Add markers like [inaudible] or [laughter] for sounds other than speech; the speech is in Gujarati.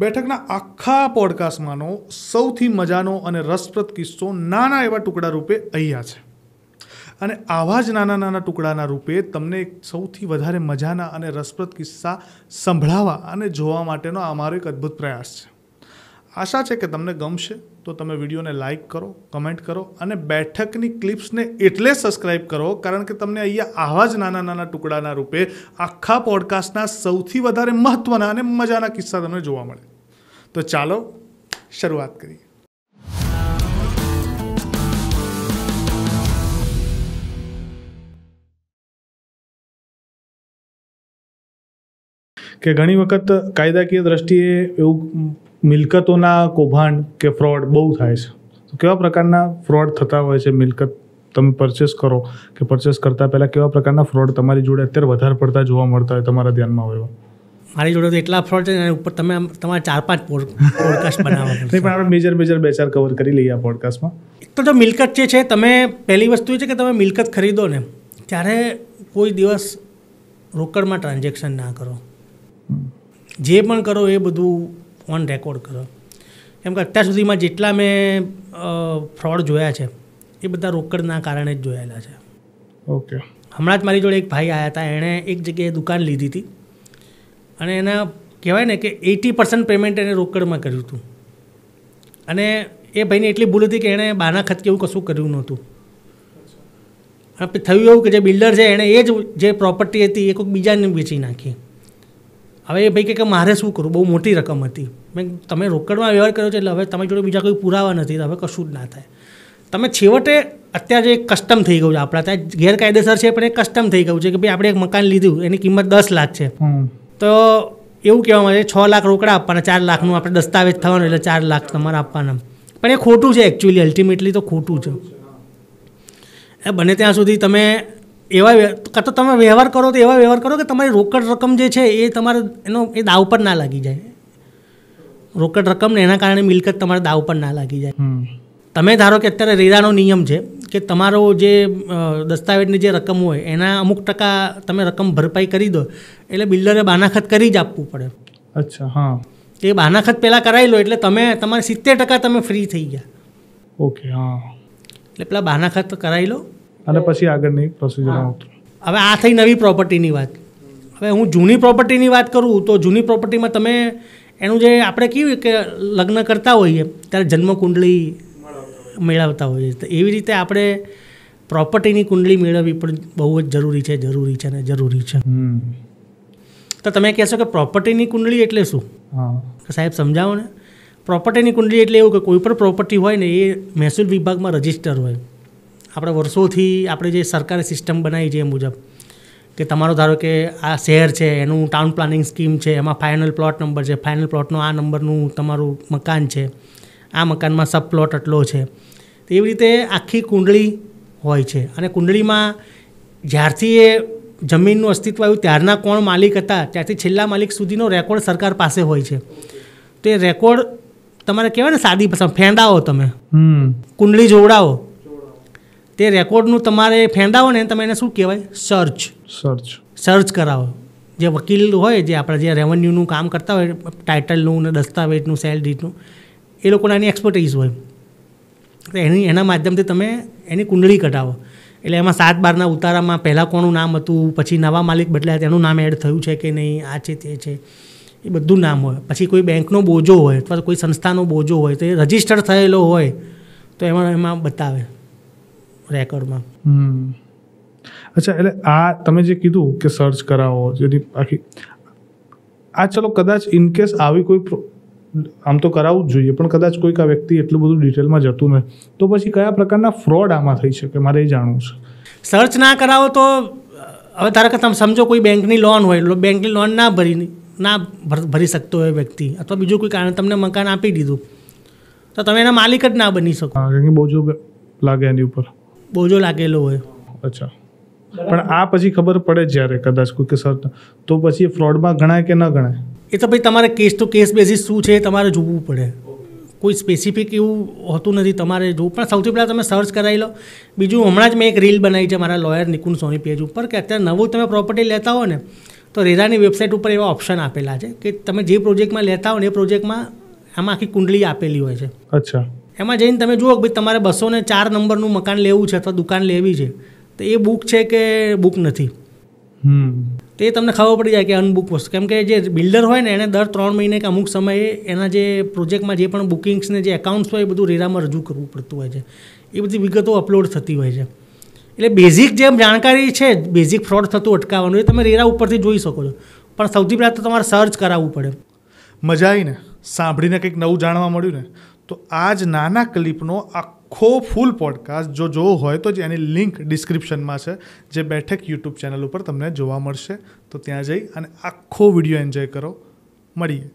બેઠકના આખા પોડકાસ્ટમાંનો સૌથી મજાનો અને રસપ્રદ કિસ્સો નાના એવા ટુકડા રૂપે અહીંયા છે અને આવા જ નાના નાના ટુકડાના રૂપે તમને સૌથી વધારે મજાના અને રસપ્રદ કિસ્સા સંભળાવા અને જોવા માટેનો અમારો એક અદ્ભુત પ્રયાસ છે આશા છે કે તમને ગમશે તો તમે વિડીયોને લાઇક કરો કમેન્ટ કરો અને બેઠકની ક્લિપ્સને એટલે સબસ્ક્રાઇબ કરો કારણ કે તમને અહીંયા આવા જ નાના નાના ટુકડાના રૂપે આખા પોડકાસ્ટના સૌથી વધારે મહત્ત્વના અને મજાના કિસ્સા તમને જોવા મળે તો ચાલો શરૂઆત કરીએ કે ઘણી વખત કાયદાકીય દ્રષ્ટિએ એવું મિલકતોના કૌભાંડ કે ફ્રોડ બહુ થાય છે તો કેવા પ્રકારના ફ્રોડ થતા હોય છે મિલકત તમે પરચેસ કરો કે પરચેસ કરતાં પહેલાં કેવા પ્રકારના ફ્રોડ તમારી જોડે અત્યારે વધારે પડતા જોવા મળતા હોય તમારા ધ્યાનમાં હોય મારી જોડે તો એટલા ફ્રોડ છે ને ઉપર તમે તમારા ચાર પાંચ પોડકાસ્ટ બનાવો [laughs] નહીં પણ આપણે મેજર મેજર બે ચાર કવર કરી લઈએ આ પોડકાસ્ટમાં એક તો જો મિલકત જે છે તમે પહેલી વસ્તુ એ છે કે તમે મિલકત ખરીદો ને ત્યારે કોઈ દિવસ રોકડમાં ટ્રાન્ઝેક્શન ના કરો જે પણ કરો એ બધું ઓન રેકોર્ડ કરો કેમ કે અત્યાર સુધીમાં જેટલા મેં ફ્રોડ જોયા છે એ બધા રોકડના કારણે જ જોયેલા છે ઓકે હમણાં જ મારી જોડે એક ભાઈ આવ્યા હતા એણે એક જગ્યાએ દુકાન લીધી હતી અને એના કહેવાય ને કે એટી પર્સન્ટ પેમેન્ટ એને રોકડમાં કર્યું હતું અને એ ભાઈને એટલી ભૂલ હતી કે એણે બાના ખત એવું કશું કર્યું નહોતું થયું એવું કે જે બિલ્ડર છે એણે એ જ જે પ્રોપર્ટી હતી એ કોઈક બીજાને વેચી નાખી હવે એ ભાઈ કે મારે શું કરું બહુ મોટી રકમ હતી મેં તમે રોકડમાં વ્યવહાર કર્યો છે એટલે હવે તમારી જોડે બીજા કોઈ પુરાવા નથી હવે કશું જ ના થાય તમે છેવટે અત્યારે જે કસ્ટમ થઈ ગયું છે આપણા ત્યાં ગેરકાયદેસર છે પણ એ કસ્ટમ થઈ ગયું છે કે ભાઈ આપણે એક મકાન લીધું એની કિંમત દસ લાખ છે તો એવું કહેવામાં આવે છ લાખ રોકડા આપવાના ચાર લાખનું આપણે દસ્તાવેજ થવાનું એટલે ચાર લાખ તમારે આપવાના પણ એ ખોટું છે એકચ્યુઅલી અલ્ટિમેટલી તો ખોટું છે એ બને ત્યાં સુધી તમે એવા કાં તો તમે વ્યવહાર કરો તો એવા વ્યવહાર કરો કે તમારી રોકડ રકમ જે છે એ તમારે એનો એ દાવ પર ના લાગી જાય રોકડ રકમને એના કારણે મિલકત તમારા દાવ પર ના લાગી જાય તમે ધારો કે અત્યારે રેરાનો નિયમ છે કે તમારો જે દસ્તાવેજની જે રકમ હોય એના અમુક ટકા તમે રકમ ભરપાઈ કરી દો એટલે બિલ્ડરે બાનાખત કરી જ આપવું પડે અચ્છા હા એ બાનાખત પહેલાં કરાવી લો એટલે તમે તમારે સિત્તેર ટકા તમે ફ્રી થઈ ગયા ઓકે હા એટલે પેલા બાનાખત કરાવી લો અને પછી આગળની પ્રોસિજર હવે આ થઈ નવી પ્રોપર્ટીની વાત હવે હું જૂની પ્રોપર્ટીની વાત કરું તો જૂની પ્રોપર્ટીમાં તમે એનું જે આપણે કેવું કે લગ્ન કરતા હોઈએ ત્યારે જન્મ કુંડળી મેળવતા હોઈએ તો એવી રીતે આપણે પ્રોપર્ટીની કુંડળી મેળવવી પણ બહુ જ જરૂરી છે જરૂરી છે ને જરૂરી છે તો તમે કહેશો કે પ્રોપર્ટીની કુંડળી એટલે શું સાહેબ સમજાવો ને પ્રોપર્ટીની કુંડલી એટલે એવું કે કોઈ પણ પ્રોપર્ટી હોય ને એ મહેસૂલ વિભાગમાં રજિસ્ટર હોય આપણે વર્ષોથી આપણે જે સરકારે સિસ્ટમ બનાવી છે એ મુજબ કે તમારો ધારો કે આ શહેર છે એનું ટાઉન પ્લાનિંગ સ્કીમ છે એમાં ફાઇનલ પ્લોટ નંબર છે ફાઇનલ પ્લોટનો આ નંબરનું તમારું મકાન છે આ મકાનમાં સબ પ્લોટ આટલો છે તો એવી રીતે આખી કુંડળી હોય છે અને કુંડળીમાં જ્યારથી એ જમીનનું અસ્તિત્વ આવ્યું ત્યારના કોણ માલિક હતા ત્યારથી છેલ્લા માલિક સુધીનો રેકોર્ડ સરકાર પાસે હોય છે તો એ રેકોર્ડ તમારે કહેવાય ને સાદી પસંદ ફેંડાવો તમે કુંડળી જોવડાવો તે રેકોર્ડનું તમારે ફેંડાવો ને તમે એને શું કહેવાય સર્ચ સર્ચ સર્ચ કરાવો જે વકીલ હોય જે આપણા જે રેવન્યુનું કામ કરતા હોય ટાઇટલનું ને દસ્તાવેજનું સેલરીનું એ લોકોના એની એક્સપર્ટીઝ હોય તો એની એના માધ્યમથી તમે એની કુંડળી કઢાવો એટલે એમાં સાત બારના ઉતારામાં પહેલાં કોનું નામ હતું પછી નવા માલિક બદલાયા તેનું નામ એડ થયું છે કે નહીં આ છે તે છે એ બધું નામ હોય પછી કોઈ બેંકનો બોજો હોય અથવા કોઈ સંસ્થાનો બોજો હોય તો એ રજિસ્ટર થયેલો હોય તો એમાં એમાં બતાવે રેકોર્ડમાં અચ્છા એટલે આ તમે જે કીધું કે સર્ચ કરાવો જેની આખી આ ચલો કદાચ ઇન કેસ આવી કોઈ આમ તો કરાવવું જ જોઈએ પણ કદાચ કોઈક આ વ્યક્તિ એટલું બધું ડિટેલમાં જતું નથી તો પછી કયા પ્રકારના ફ્રોડ આમાં થઈ શકે મારે એ જાણવું છે સર્ચ ના કરાવો તો હવે ધારો કે તમે સમજો કોઈ બેંકની લોન હોય બેંકની લોન ના ભરી ના ભરી શકતો હોય વ્યક્તિ અથવા બીજું કોઈ કારણ તમને મકાન આપી દીધું તો તમે એના માલિક જ ના બની શકો બહુ જો લાગે એની ઉપર બોજો લાગેલો હોય અચ્છા પણ આ પછી ખબર પડે જ્યારે કદાચ કોઈ કે સર તો પછી ફ્રોડમાં ગણાય કે ન ગણાય એ તો ભાઈ તમારે કેસ ટુ કેસ બેઝિસ શું છે તમારે જોવું પડે કોઈ સ્પેસિફિક એવું હોતું નથી તમારે જોવું પણ સૌથી પહેલાં તમે સર્ચ કરાવી લો બીજું હમણાં જ મેં એક રીલ બનાવી છે મારા લોયર નિકુંજ સોની પેજ ઉપર કે અત્યારે નવું તમે પ્રોપર્ટી લેતા હો ને તો રેરાની વેબસાઇટ ઉપર એવા ઓપ્શન આપેલા છે કે તમે જે પ્રોજેક્ટમાં લેતા હો ને એ પ્રોજેક્ટમાં આમાં આખી કુંડલી આપેલી હોય છે અચ્છા એમાં જઈને તમે જુઓ ભાઈ તમારે બસો ને ચાર નંબરનું મકાન લેવું છે અથવા દુકાન લેવી છે તો એ બુક છે કે બુક નથી તો એ તમને ખબર પડી જાય કે અનબુક વસ્તુ કેમ કે જે બિલ્ડર હોય ને એને દર ત્રણ મહિને કે અમુક સમયે એના જે પ્રોજેક્ટમાં જે પણ બુકિંગ્સને જે એકાઉન્ટ્સ હોય એ બધું રેરામાં રજૂ કરવું પડતું હોય છે એ બધી વિગતો અપલોડ થતી હોય છે એટલે બેઝિક જેમ જાણકારી છે બેઝિક ફ્રોડ થતું અટકાવવાનું એ તમે રેરા ઉપરથી જોઈ શકો છો પણ સૌથી પહેલાં તો તમારે સર્ચ કરાવવું પડે મજા આવી ને સાંભળીને કંઈક નવું જાણવા મળ્યું ને તો આ જ નાના ક્લિપનો આખો ફૂલ પોડકાસ્ટ જો જોવો હોય તો જ એની લિંક ડિસ્ક્રિપ્શનમાં છે જે બેઠક યુટ્યુબ ચેનલ ઉપર તમને જોવા મળશે તો ત્યાં જઈ અને આખો વિડીયો એન્જોય કરો મળીએ